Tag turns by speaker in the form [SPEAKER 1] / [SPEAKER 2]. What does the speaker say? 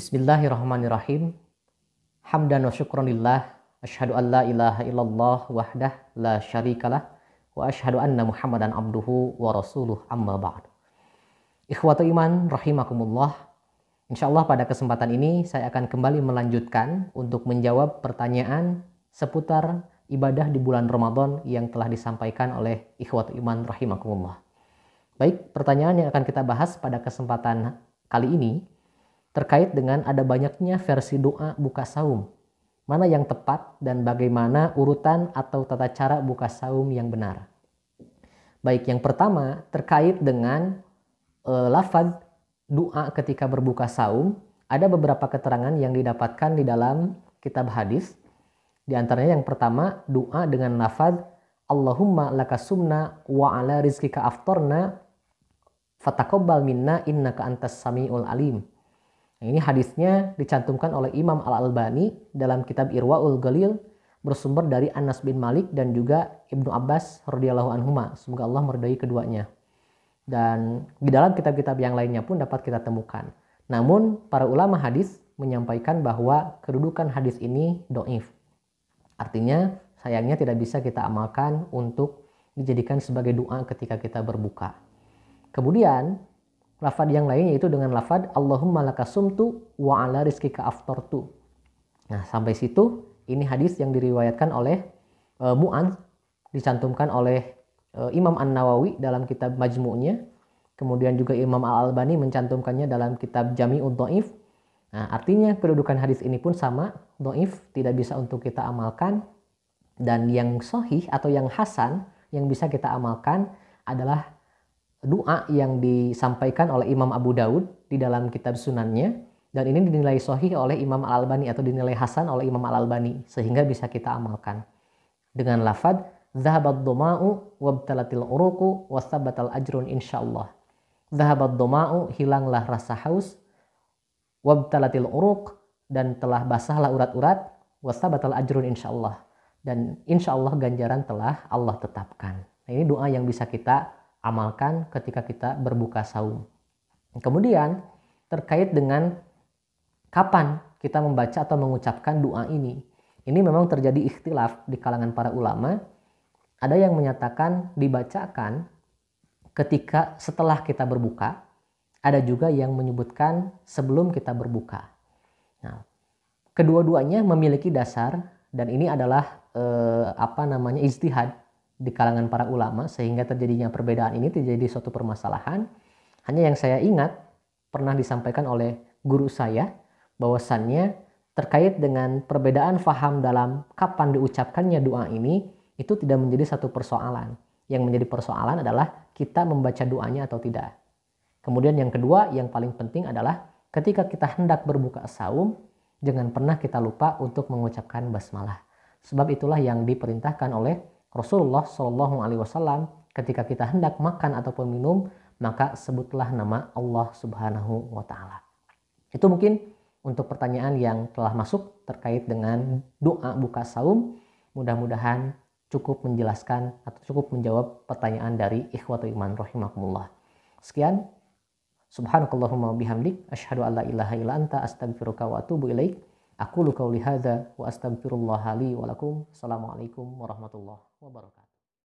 [SPEAKER 1] Bismillahirrahmanirrahim. Hamdan wa syukran lillah. Ashadu an la ilaha illallah wahdah la syarikalah. Wa ashadu anna muhammadan abduhu wa rasuluh amma ba'd. Ikhwatu iman rahimakumullah. Insyaallah pada kesempatan ini saya akan kembali melanjutkan untuk menjawab pertanyaan seputar ibadah di bulan Ramadan yang telah disampaikan oleh ikhwatu iman rahimakumullah. Baik, pertanyaan yang akan kita bahas pada kesempatan kali ini terkait dengan ada banyaknya versi doa buka saum. Mana yang tepat dan bagaimana urutan atau tata cara buka saum yang benar. Baik, yang pertama terkait dengan e, eh, lafad doa ketika berbuka saum. Ada beberapa keterangan yang didapatkan di dalam kitab hadis. Di antaranya yang pertama, doa dengan lafad Allahumma lakasumna wa ala rizkika aftorna fatakobbal minna innaka antas sami'ul alim ini hadisnya dicantumkan oleh Imam Al-Albani dalam kitab Irwaul Galil bersumber dari Anas bin Malik dan juga Ibnu Abbas radhiyallahu anhuma. Semoga Allah meridai keduanya. Dan di dalam kitab-kitab yang lainnya pun dapat kita temukan. Namun para ulama hadis menyampaikan bahwa kedudukan hadis ini doif. Artinya sayangnya tidak bisa kita amalkan untuk dijadikan sebagai doa ketika kita berbuka. Kemudian lafad yang lain yaitu dengan lafad Allahumma lakasumtu wa ala rizkika aftartu. Nah, sampai situ ini hadis yang diriwayatkan oleh e, Mu'an dicantumkan oleh e, Imam An-Nawawi dalam kitab Majmu'nya. Kemudian juga Imam Al-Albani mencantumkannya dalam kitab Jami'ud Do'if Nah, artinya kedudukan hadis ini pun sama, Do'if tidak bisa untuk kita amalkan dan yang sohih atau yang hasan yang bisa kita amalkan adalah doa yang disampaikan oleh Imam Abu Daud di dalam kitab sunannya dan ini dinilai sohih oleh Imam Al-Albani atau dinilai hasan oleh Imam Al-Albani sehingga bisa kita amalkan dengan lafad zahabat doma'u wabtalatil uruku wasabatal ajrun insyaallah zahabat doma'u hilanglah rasa haus wabtalatil uruk dan telah basahlah urat-urat wasabatal ajrun insyaallah dan insyaallah ganjaran telah Allah tetapkan nah, ini doa yang bisa kita amalkan ketika kita berbuka saum. Kemudian terkait dengan kapan kita membaca atau mengucapkan doa ini. Ini memang terjadi ikhtilaf di kalangan para ulama. Ada yang menyatakan dibacakan ketika setelah kita berbuka. Ada juga yang menyebutkan sebelum kita berbuka. Nah, kedua-duanya memiliki dasar dan ini adalah eh, apa namanya istihad di kalangan para ulama sehingga terjadinya perbedaan ini terjadi suatu permasalahan. Hanya yang saya ingat pernah disampaikan oleh guru saya bahwasannya terkait dengan perbedaan faham dalam kapan diucapkannya doa ini itu tidak menjadi satu persoalan. Yang menjadi persoalan adalah kita membaca doanya atau tidak. Kemudian yang kedua yang paling penting adalah ketika kita hendak berbuka saum jangan pernah kita lupa untuk mengucapkan basmalah. Sebab itulah yang diperintahkan oleh Rasulullah Shallallahu Alaihi Wasallam ketika kita hendak makan ataupun minum maka sebutlah nama Allah Subhanahu wa taala. Itu mungkin untuk pertanyaan yang telah masuk terkait dengan doa buka saum, mudah-mudahan cukup menjelaskan atau cukup menjawab pertanyaan dari ikhwatul iman rahimakumullah. Sekian. Subhanallahumma bihamdik Ashhadu an la ilaha illa anta astaghfiruka wa atubu ilaih. Aku luka qauli wa astaghfirullah li wa lakum. Assalamualaikum warahmatullahi wabarakatuh.